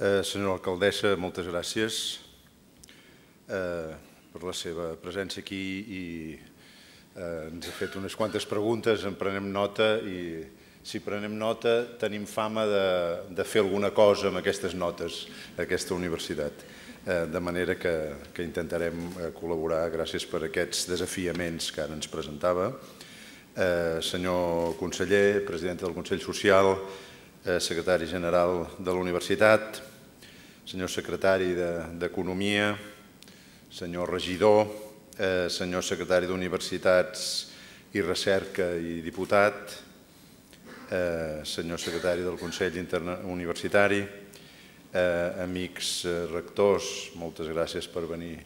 Eh, senyora alcaldessa, moltes gràcies eh, per la seva presència aquí i eh, ens ha fet unes quantes preguntes, en prenem nota i si prenem nota tenim fama de, de fer alguna cosa amb aquestes notes, aquesta universitat. Eh, de manera que, que intentarem eh, col·laborar gràcies per aquests desafiaments que ara ens presentava. Eh, senyor conseller, president del Consell Social, secretari general de la universitat, senyor secretari d'Economia, senyor regidor, eh, senyor secretari d'Universitats i Recerca i diputat, eh, senyor secretari del Consell Universitari, eh, amics eh, rectors, moltes gràcies per venir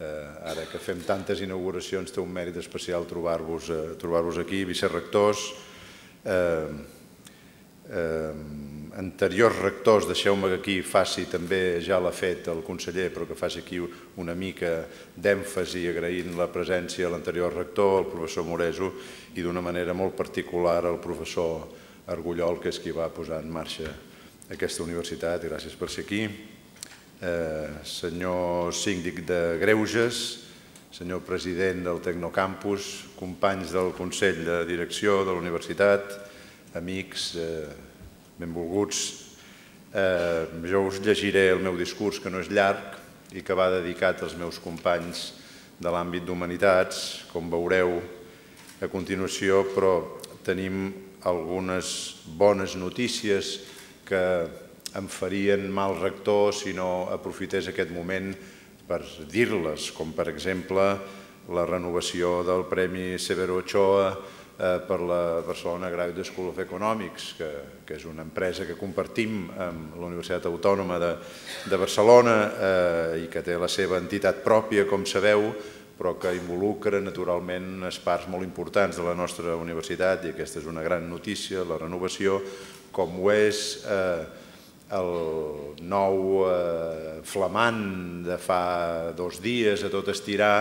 eh, ara que fem tantes inauguracions, té un mèrit especial trobar-vos eh, trobar aquí, vicerrectors, eh, eh anteriors rectors, deixeu-me que aquí faci també, ja l'ha fet el conseller, però que faci aquí una mica d'èmfasi agraint la presència de l'anterior rector, el professor Moreso, i d'una manera molt particular el professor Argullol, que és qui va posar en marxa aquesta universitat. Gràcies per ser aquí. Eh, senyor síndic de Greuges, senyor president del Tecnocampus, companys del Consell de Direcció de la Universitat, amics, eh, benvolguts. Eh, jo us llegiré el meu discurs, que no és llarg i que va dedicat als meus companys de l'àmbit d'Humanitats, com veureu a continuació, però tenim algunes bones notícies que em farien mal rector si no aprofités aquest moment per dir-les, com per exemple la renovació del Premi Severo Ochoa, Eh, per la Barcelona Graduate School of Economics, que, que és una empresa que compartim amb la Universitat Autònoma de, de Barcelona eh, i que té la seva entitat pròpia, com sabeu, però que involucra naturalment unes parts molt importants de la nostra universitat i aquesta és una gran notícia, la renovació, com ho és eh, el nou eh, flamant de fa dos dies a tot estirar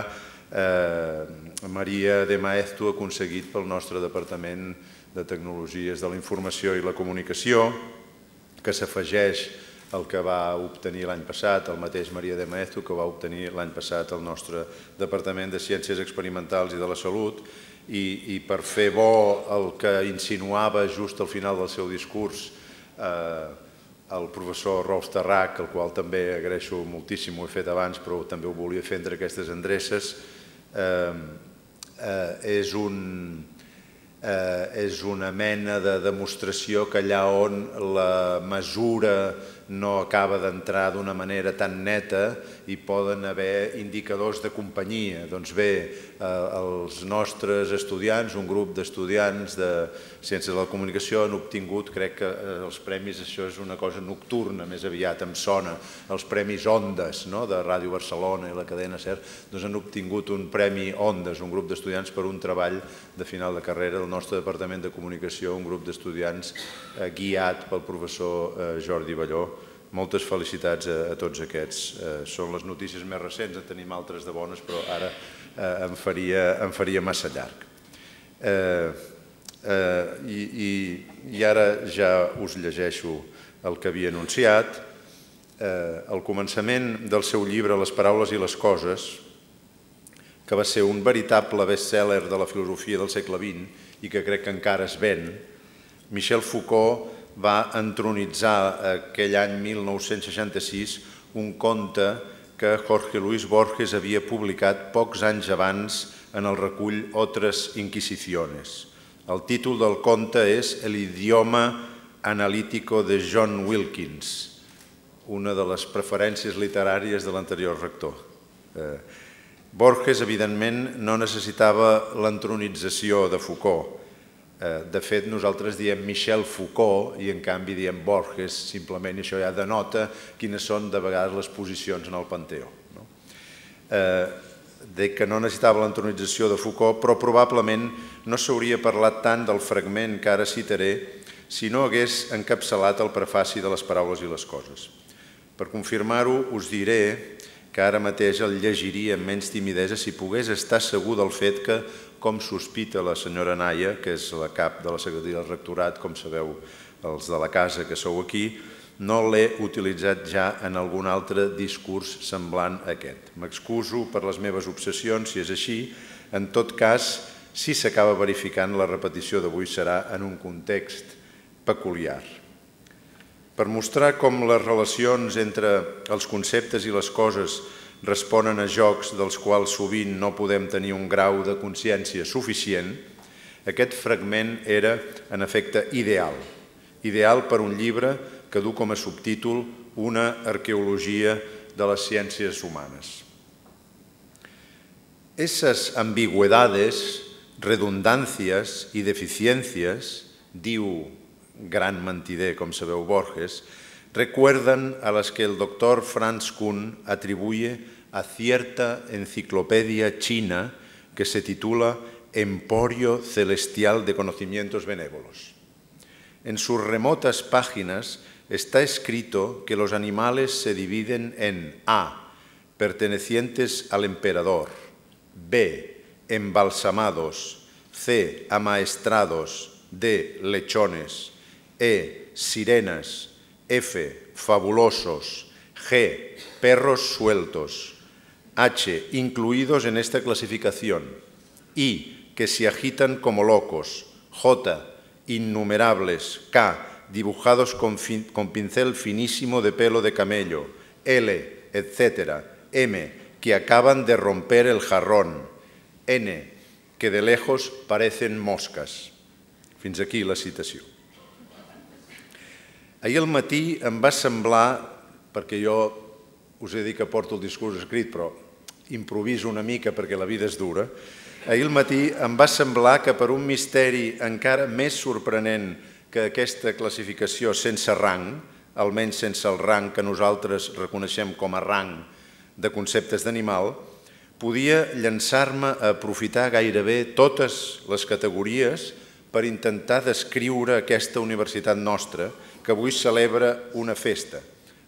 eh, Maria de Maeztu ha aconseguit pel nostre Departament de Tecnologies de la Informació i la Comunicació, que s'afegeix el que va obtenir l'any passat, el mateix Maria de Maeztu que va obtenir l'any passat el nostre Departament de Ciències Experimentals i de la Salut, i, i per fer bo el que insinuava just al final del seu discurs eh, el professor Rolf Terrac, el qual també agraeixo moltíssim, ho he fet abans, però també ho volia fer entre aquestes endreces, eh, eh, és, un, eh, és una mena de demostració que allà on la mesura no acaba d'entrar d'una manera tan neta i poden haver indicadors de companyia. Doncs bé, eh, els nostres estudiants, un grup d'estudiants de Ciències de la Comunicació han obtingut, crec que eh, els premis, això és una cosa nocturna més aviat, em sona, els premis Ondes no? de Ràdio Barcelona i la cadena CERT, doncs han obtingut un premi Ondes, un grup d'estudiants per un treball de final de carrera del nostre Departament de Comunicació, un grup d'estudiants eh, guiat pel professor Jordi Balló, moltes felicitats a, a tots aquests. Eh, són les notícies més recents, en tenim altres de bones, però ara eh, em, faria, em faria massa llarg. Eh, eh, i, i, ara ja us llegeixo el que havia anunciat. Eh, el començament del seu llibre Les paraules i les coses, que va ser un veritable best-seller de la filosofia del segle XX i que crec que encara es ven, Michel Foucault va entronitzar aquell any 1966 un conte que Jorge Luis Borges havia publicat pocs anys abans en el recull Otres Inquisiciones. El títol del conte és El idioma analítico de John Wilkins, una de les preferències literàries de l'anterior rector. Eh, Borges, evidentment, no necessitava l'entronització de Foucault, Eh, de fet, nosaltres diem Michel Foucault i en canvi diem Borges, simplement, això ja denota quines són de vegades les posicions en el Panteó. No? Eh, de que no necessitava l'entonització de Foucault, però probablement no s'hauria parlat tant del fragment que ara citaré si no hagués encapçalat el prefaci de les paraules i les coses. Per confirmar-ho, us diré que ara mateix el llegiria amb menys timidesa si pogués estar segur del fet que, com sospita la senyora Naia, que és la cap de la secretaria del rectorat, com sabeu els de la casa que sou aquí, no l'he utilitzat ja en algun altre discurs semblant a aquest. M'excuso per les meves obsessions, si és així. En tot cas, si s'acaba verificant, la repetició d'avui serà en un context peculiar per mostrar com les relacions entre els conceptes i les coses responen a jocs dels quals sovint no podem tenir un grau de consciència suficient, aquest fragment era, en efecte, ideal. Ideal per un llibre que du com a subtítol una arqueologia de les ciències humanes. Esas ambigüedades, redundàncies i deficiències, diu gran como se sabeu Borges, recuerdan a las que el doctor Franz Kuhn atribuye a cierta enciclopedia china que se titula Emporio Celestial de Conocimientos Benévolos. En sus remotas páginas está escrito que los animales se dividen en A, pertenecientes al emperador, B, embalsamados, C, amaestrados, D, lechones, e, sirenas, F, fabulosos, G, perros sueltos, H, incluidos en esta clasificación, I, que se agitan como locos, J, innumerables, K, dibujados con, pincel finísimo de pelo de camello, L, Etcétera. M, que acaban de romper el jarrón, N, que de lejos parecen moscas. Fins aquí la citación. Ahir al matí em va semblar, perquè jo us he dit que porto el discurs escrit, però improviso una mica perquè la vida és dura, ahir al matí em va semblar que per un misteri encara més sorprenent que aquesta classificació sense rang, almenys sense el rang que nosaltres reconeixem com a rang de conceptes d'animal, podia llançar-me a aprofitar gairebé totes les categories per intentar descriure aquesta universitat nostra, que avui celebra una festa,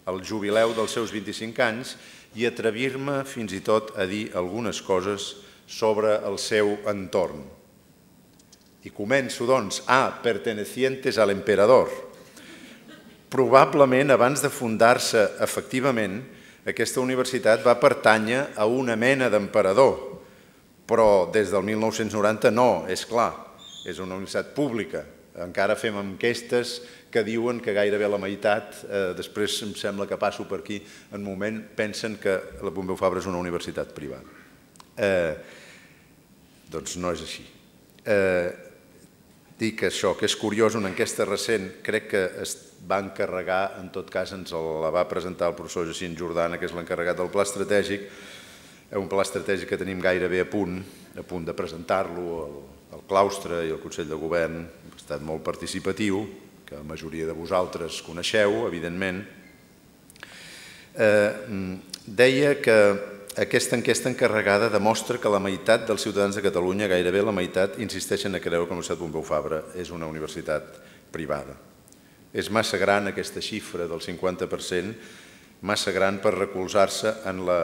el jubileu dels seus 25 anys, i atrevir-me fins i tot a dir algunes coses sobre el seu entorn. I començo, doncs, a pertenecientes a l'emperador. Probablement, abans de fundar-se efectivament, aquesta universitat va pertànyer a una mena d'emperador, però des del 1990 no, és clar, és una universitat pública, encara fem enquestes que diuen que gairebé la meitat, eh, després em sembla que passo per aquí en moment, pensen que la Pompeu Fabra és una universitat privada. Eh, doncs no és així. Eh, dic això, que és curiós, una enquesta recent, crec que es va encarregar, en tot cas ens la va presentar el professor Jacint Jordana, que és l'encarregat del pla estratègic, eh, un pla estratègic que tenim gairebé a punt, a punt de presentar-lo al el claustre i el Consell de Govern ha estat molt participatiu, que la majoria de vosaltres coneixeu, evidentment, eh, deia que aquesta enquesta encarregada demostra que la meitat dels ciutadans de Catalunya, gairebé la meitat, insisteixen a creure que la Universitat Pompeu Fabra és una universitat privada. És massa gran aquesta xifra del 50%, massa gran per recolzar-se en la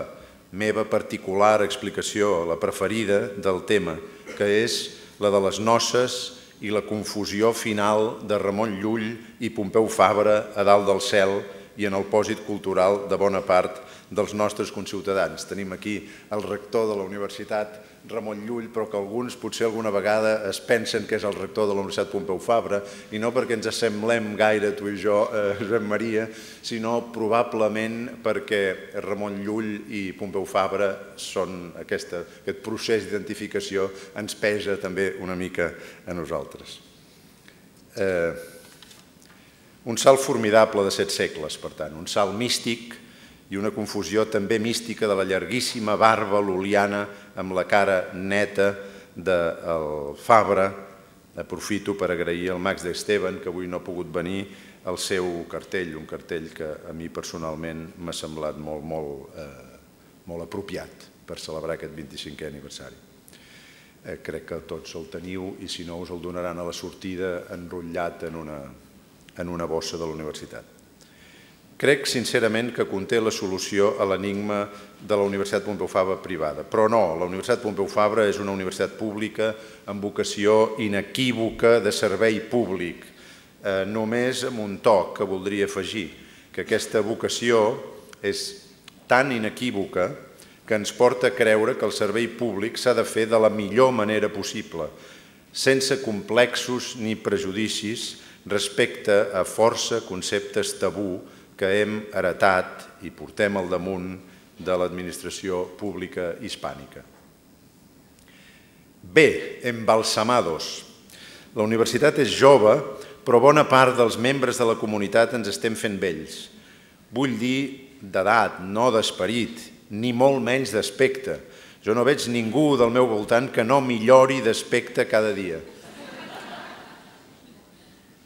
meva particular explicació, la preferida del tema, que és la de les noces i la confusió final de Ramon Llull i Pompeu Fabra a dalt del cel i en el pòsit cultural de bona part dels nostres conciutadans. Tenim aquí el rector de la Universitat Ramon Llull, però que alguns potser alguna vegada es pensen que és el rector de la Universitat Pompeu Fabra, i no perquè ens assemblem gaire tu i jo, eh, Josep Maria, sinó probablement perquè Ramon Llull i Pompeu Fabra són aquesta, aquest procés d'identificació ens pesa també una mica a nosaltres. Eh, un salt formidable de set segles, per tant, un salt místic, i una confusió també mística de la llarguíssima barba luliana amb la cara neta del Fabra. Aprofito per agrair al Max d'Esteban, que avui no ha pogut venir, el seu cartell, un cartell que a mi personalment m'ha semblat molt, molt, eh, molt apropiat per celebrar aquest 25è aniversari. Eh, crec que tots el teniu i si no us el donaran a la sortida enrotllat en una, en una bossa de la universitat. Crec sincerament que conté la solució a l'enigma de la Universitat Pompeu Fabra privada, però no, la Universitat Pompeu Fabra és una universitat pública amb vocació inequívoca de servei públic, eh, només amb un toc que voldria afegir, que aquesta vocació és tan inequívoca que ens porta a creure que el servei públic s'ha de fer de la millor manera possible, sense complexos ni prejudicis respecte a força conceptes tabú que hem heretat i portem al damunt de l'administració pública hispànica. Bé, embalsamados. La universitat és jove, però bona part dels membres de la comunitat ens estem fent vells. Vull dir d'edat, no d'esperit, ni molt menys d'aspecte. Jo no veig ningú del meu voltant que no millori d'aspecte cada dia.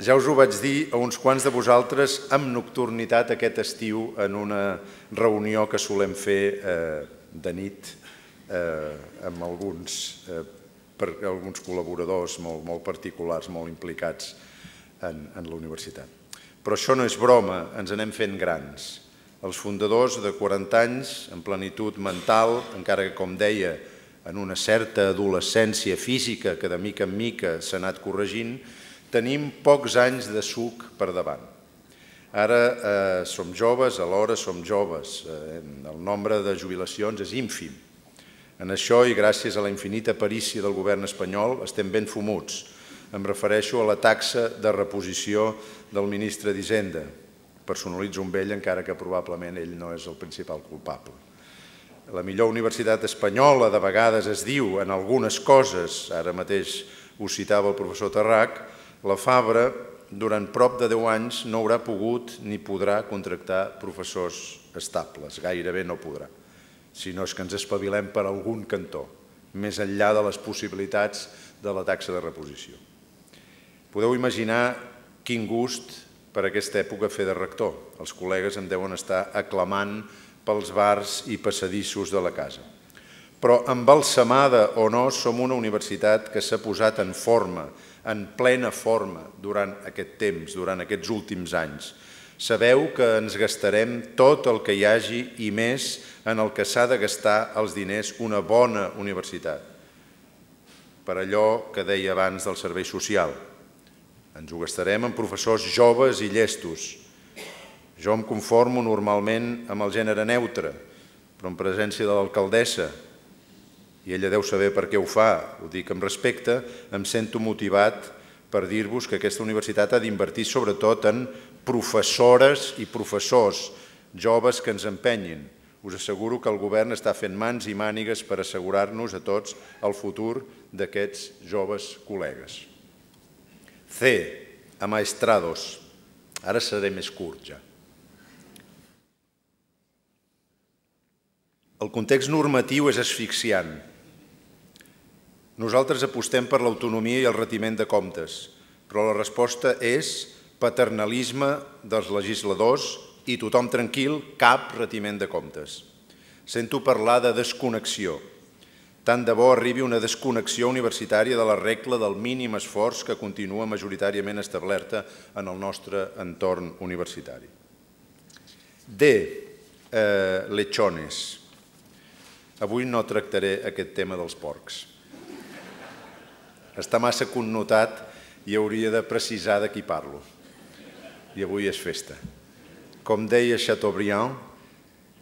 Ja us ho vaig dir a uns quants de vosaltres amb nocturnitat aquest estiu en una reunió que solem fer eh, de nit eh, amb alguns, eh, per, alguns col·laboradors molt, molt particulars, molt implicats en, en la universitat. Però això no és broma, ens anem fent grans. Els fundadors de 40 anys, en plenitud mental, encara que, com deia, en una certa adolescència física que de mica en mica s'ha anat corregint, tenim pocs anys de suc per davant. Ara eh, som joves, alhora som joves. Eh, el nombre de jubilacions és ínfim. En això, i gràcies a la infinita perícia del govern espanyol, estem ben fumuts. Em refereixo a la taxa de reposició del ministre d'Hisenda. Personalitzo amb ell, encara que probablement ell no és el principal culpable. La millor universitat espanyola, de vegades es diu, en algunes coses, ara mateix ho citava el professor Terrac, la Fabra, durant prop de 10 anys, no haurà pogut ni podrà contractar professors estables, gairebé no podrà, sinó és que ens espavilem per algun cantó, més enllà de les possibilitats de la taxa de reposició. Podeu imaginar quin gust per aquesta època fer de rector. Els col·legues em deuen estar aclamant pels bars i passadissos de la casa. Però embalsamada o no, som una universitat que s'ha posat en forma, en plena forma durant aquest temps, durant aquests últims anys. Sabeu que ens gastarem tot el que hi hagi i més en el que s'ha de gastar els diners una bona universitat. Per allò que deia abans del servei social. Ens ho gastarem en professors joves i llestos. Jo em conformo normalment amb el gènere neutre, però en presència de l'alcaldessa, i ella deu saber per què ho fa, ho dic amb respecte, em sento motivat per dir-vos que aquesta universitat ha d'invertir sobretot en professores i professors, joves que ens empenyin. Us asseguro que el govern està fent mans i mànigues per assegurar-nos a tots el futur d'aquests joves col·legues. C. Amaestrados. Ara seré més curt ja. El context normatiu és asfixiant. Nosaltres apostem per l'autonomia i el retiment de comptes, però la resposta és paternalisme dels legisladors i tothom tranquil, cap retiment de comptes. Sento parlar de desconnexió. Tant de bo arribi una desconnexió universitària de la regla del mínim esforç que continua majoritàriament establerta en el nostre entorn universitari. D. Eh, lechones. Avui no tractaré aquest tema dels porcs. Està massa connotat i hauria de precisar de qui parlo. I avui és festa. Com deia Chateaubriand,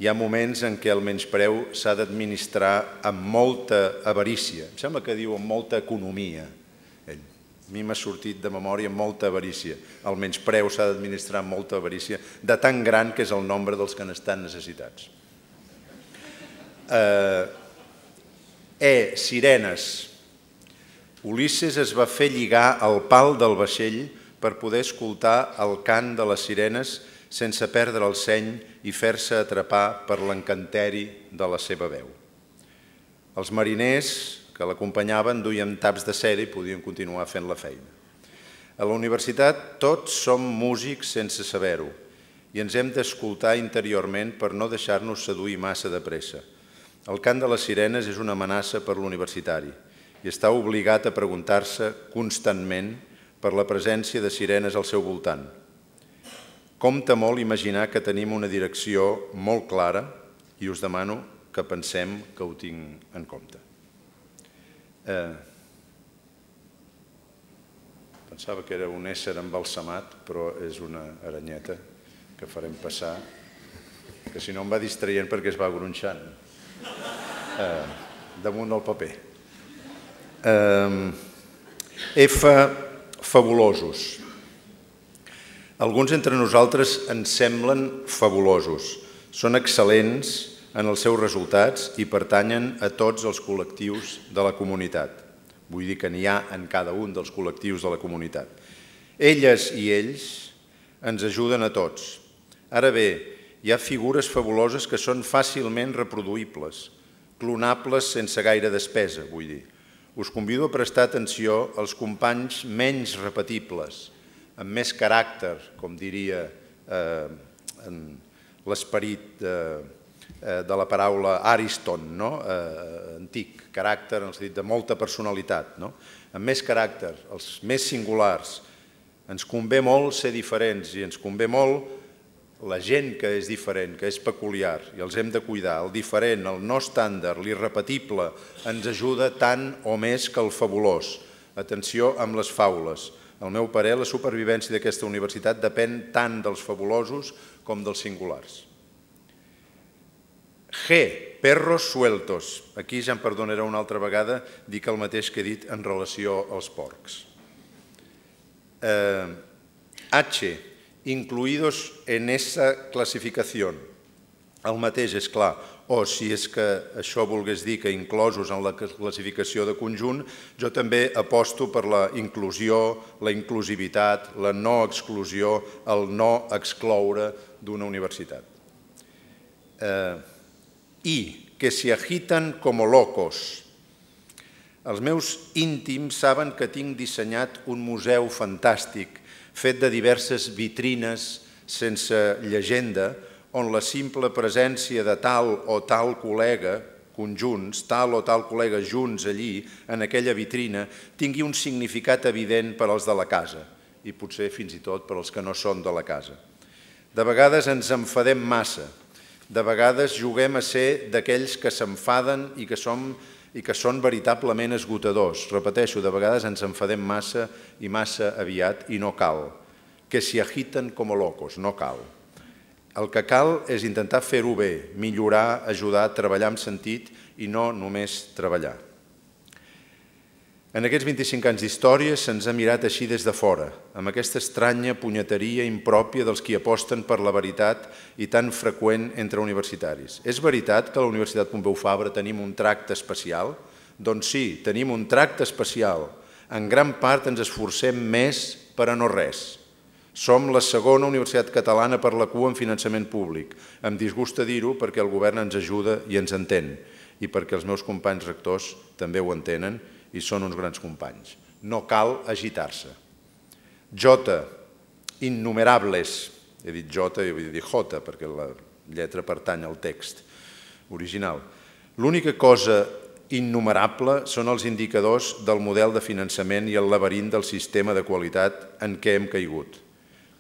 hi ha moments en què el menyspreu s'ha d'administrar amb molta avarícia. Em sembla que diu amb molta economia. Ell. A mi m'ha sortit de memòria molta avarícia. El menyspreu s'ha d'administrar amb molta avarícia, de tan gran que és el nombre dels que n'estan necessitats. E. Sirenes. Ulisses es va fer lligar al pal del vaixell per poder escoltar el cant de les sirenes sense perdre el seny i fer-se atrapar per l'encanteri de la seva veu. Els mariners que l'acompanyaven duien taps de sèrie i podien continuar fent la feina. A la universitat tots som músics sense saber-ho i ens hem d'escoltar interiorment per no deixar-nos seduir massa de pressa – el cant de les sirenes és una amenaça per l'universitari i està obligat a preguntar-se constantment per la presència de sirenes al seu voltant. Compte molt imaginar que tenim una direcció molt clara i us demano que pensem que ho tinc en compte. Eh, pensava que era un ésser embalsamat, però és una aranyeta que farem passar, que si no em va distraient perquè es va gronxant eh, damunt del paper. Eh, F, fabulosos. Alguns entre nosaltres ens semblen fabulosos. Són excel·lents en els seus resultats i pertanyen a tots els col·lectius de la comunitat. Vull dir que n'hi ha en cada un dels col·lectius de la comunitat. Elles i ells ens ajuden a tots. Ara bé, hi ha figures fabuloses que són fàcilment reproduïbles, clonables sense gaire despesa, vull dir. Us convido a prestar atenció als companys menys repetibles, amb més caràcter, com diria eh, l'esperit eh, de la paraula Ariston, no? Eh, eh, antic, caràcter en el sentit de molta personalitat, no? amb més caràcter, els més singulars. Ens convé molt ser diferents i ens convé molt la gent que és diferent, que és peculiar, i els hem de cuidar, el diferent, el no estàndard, l'irrepetible, ens ajuda tant o més que el fabulós. Atenció amb les faules. Al meu parer, la supervivència d'aquesta universitat depèn tant dels fabulosos com dels singulars. G. Perros sueltos. Aquí ja em perdonarà una altra vegada dir que el mateix que he dit en relació als porcs. Eh, H incluïdos en aquesta classificació. El mateix, és clar, o si és que això volgués dir que inclosos en la classificació de conjunt, jo també aposto per la inclusió, la inclusivitat, la no exclusió, el no excloure d'una universitat. Eh, I que s'hi agiten com locos. Els meus íntims saben que tinc dissenyat un museu fantàstic, fet de diverses vitrines sense llegenda, on la simple presència de tal o tal col·lega conjunts, tal o tal col·lega junts allí, en aquella vitrina, tingui un significat evident per als de la casa i potser fins i tot per als que no són de la casa. De vegades ens enfadem massa, de vegades juguem a ser d'aquells que s'enfaden i que som i que són veritablement esgotadors. Repeteixo, de vegades ens enfadem massa i massa aviat i no cal. Que s'hi agiten com locos, no cal. El que cal és intentar fer-ho bé, millorar, ajudar, treballar amb sentit i no només treballar. En aquests 25 anys d'història se'ns ha mirat així des de fora, amb aquesta estranya punyeteria impròpia dels qui aposten per la veritat i tan freqüent entre universitaris. És veritat que a la Universitat Pompeu Fabra tenim un tracte especial? Doncs sí, tenim un tracte especial. En gran part ens esforcem més per a no res. Som la segona universitat catalana per la cua en finançament públic. Em disgusta dir-ho perquè el govern ens ajuda i ens entén i perquè els meus companys rectors també ho entenen i són uns grans companys. No cal agitar-se. Jota, innumerables, he dit Jota i he dit Jota perquè la lletra pertany al text original. L'única cosa innumerable són els indicadors del model de finançament i el laberint del sistema de qualitat en què hem caigut.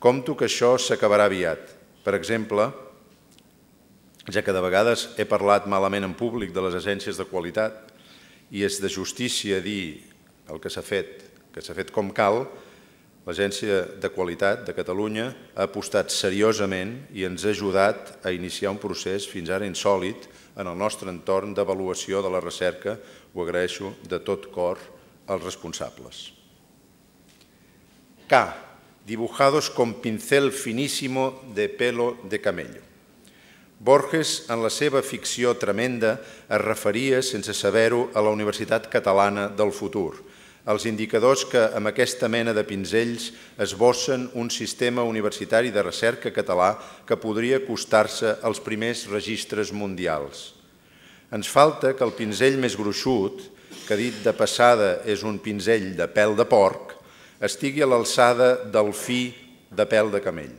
Compto que això s'acabarà aviat. Per exemple, ja que de vegades he parlat malament en públic de les agències de qualitat, i és de justícia dir el que s'ha fet, que s'ha fet com cal, l'Agència de Qualitat de Catalunya ha apostat seriosament i ens ha ajudat a iniciar un procés fins ara insòlid en el nostre entorn d'avaluació de la recerca. Ho agraeixo de tot cor als responsables. K. Dibujados con pincel finísimo de pelo de camello. Borges, en la seva ficció tremenda, es referia, sense saber-ho, a la Universitat Catalana del futur, els indicadors que amb aquesta mena de pinzells esbossen un sistema universitari de recerca català que podria acostar-se als primers registres mundials. Ens falta que el pinzell més gruixut, que dit de passada és un pinzell de pèl de porc, estigui a l'alçada del fi de pèl de camell.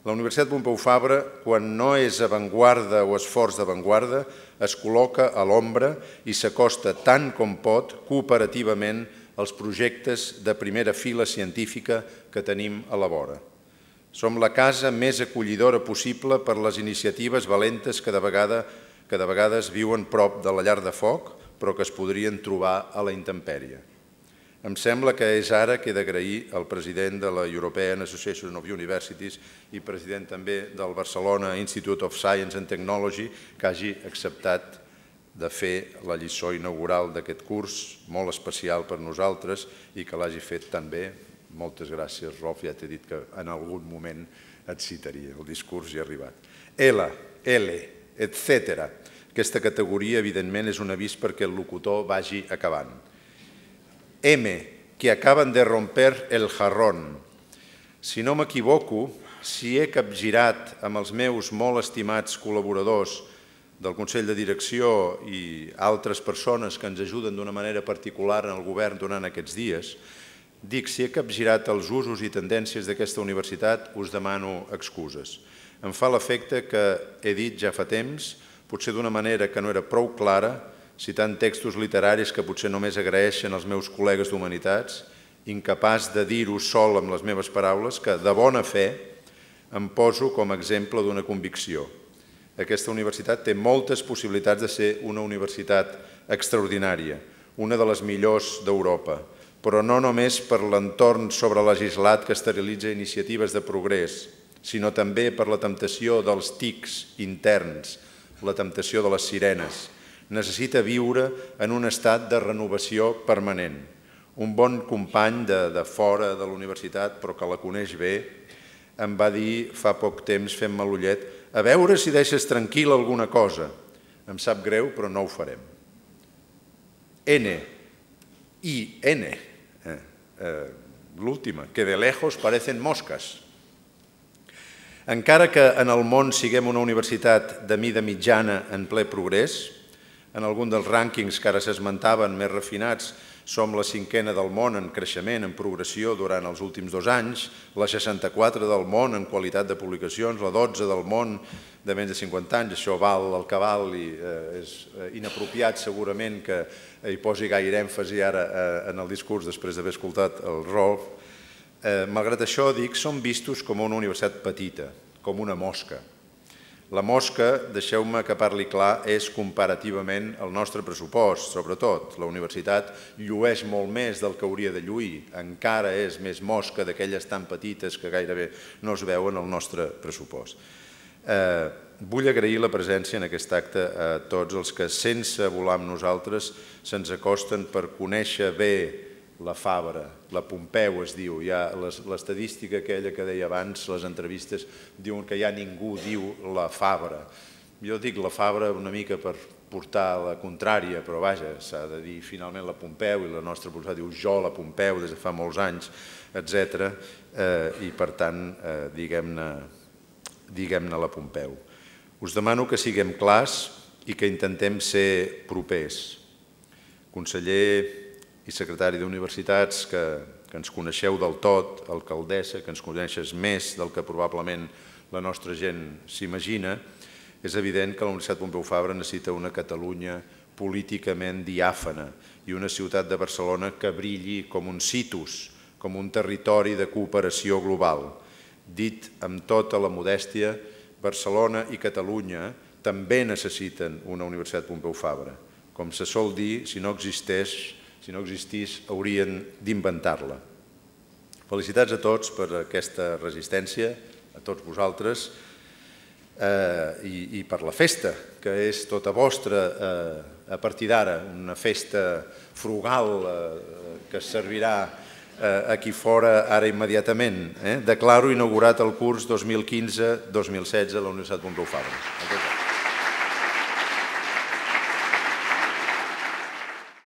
La Universitat Pompeu Fabra, quan no és avantguarda o esforç d'avantguarda, es col·loca a l'ombra i s'acosta tant com pot cooperativament als projectes de primera fila científica que tenim a la vora. Som la casa més acollidora possible per les iniciatives valentes que de, vegada, que de vegades viuen prop de la llar de foc, però que es podrien trobar a la intempèrie. Em sembla que és ara que he d'agrair al president de la European Association of Universities i president també del Barcelona Institute of Science and Technology que hagi acceptat de fer la lliçó inaugural d'aquest curs, molt especial per nosaltres i que l'hagi fet tan bé. Moltes gràcies, Rolf, ja t'he dit que en algun moment et citaria, el discurs hi ha arribat. L, L, etc. Aquesta categoria, evidentment, és un avís perquè el locutor vagi acabant M, que acaben de romper el jarrón. Si no m'equivoco, si he capgirat amb els meus molt estimats col·laboradors del Consell de Direcció i altres persones que ens ajuden d'una manera particular en el govern durant aquests dies, dic, si he capgirat els usos i tendències d'aquesta universitat, us demano excuses. Em fa l'efecte que he dit ja fa temps, potser d'una manera que no era prou clara, citant textos literaris que potser només agraeixen els meus col·legues d'Humanitats, incapaç de dir-ho sol amb les meves paraules, que de bona fe em poso com a exemple d'una convicció. Aquesta universitat té moltes possibilitats de ser una universitat extraordinària, una de les millors d'Europa, però no només per l'entorn sobre que esterilitza iniciatives de progrés, sinó també per la temptació dels tics interns, la temptació de les sirenes, necessita viure en un estat de renovació permanent. Un bon company de, de fora de la universitat, però que la coneix bé, em va dir fa poc temps fent-me l'ullet a veure si deixes tranquil alguna cosa. Em sap greu, però no ho farem. N. I. N. Eh, eh, L'última. Que de lejos parecen mosques. Encara que en el món siguem una universitat de mida mitjana en ple progrés, en algun dels rànquings que ara s'esmentaven més refinats, som la cinquena del món en creixement, en progressió durant els últims dos anys, la 64 del món en qualitat de publicacions, la 12 del món de menys de 50 anys, això val el que val i eh, és eh, inapropiat segurament que hi posi gaire èmfasi ara eh, en el discurs després d'haver escoltat el Rolf. malgrat això, dic, som vistos com una universitat petita, com una mosca, la mosca, deixeu-me que parli clar, és comparativament el nostre pressupost, sobretot. La universitat llueix molt més del que hauria de lluir, encara és més mosca d'aquelles tan petites que gairebé no es veuen al nostre pressupost. Eh, vull agrair la presència en aquest acte a tots els que, sense volar amb nosaltres, se'ns acosten per conèixer bé la Fabra, la Pompeu es diu, hi ha l'estadística aquella que deia abans, les entrevistes, diuen que ja ningú diu la Fabra. Jo dic la Fabra una mica per portar la contrària, però vaja, s'ha de dir finalment la Pompeu i la nostra professora diu jo la Pompeu des de fa molts anys, etc. Eh, I per tant, eh, diguem-ne diguem la Pompeu. Us demano que siguem clars i que intentem ser propers. Conseller, i secretari d'Universitats que, que ens coneixeu del tot, alcaldessa, que ens coneixes més del que probablement la nostra gent s'imagina, és evident que la Universitat Pompeu Fabra necessita una Catalunya políticament diàfana i una ciutat de Barcelona que brilli com un situs, com un territori de cooperació global. Dit amb tota la modèstia, Barcelona i Catalunya també necessiten una Universitat Pompeu Fabra. Com se sol dir, si no existeix, si no existís, haurien d'inventar-la. Felicitats a tots per aquesta resistència, a tots vosaltres, eh, i, i per la festa, que és tota vostra eh, a partir d'ara, una festa frugal eh, que servirà eh, aquí fora ara immediatament. Eh? Declaro inaugurat el curs 2015-2016 a la Universitat Pompeu Fabra. Moltes gràcies.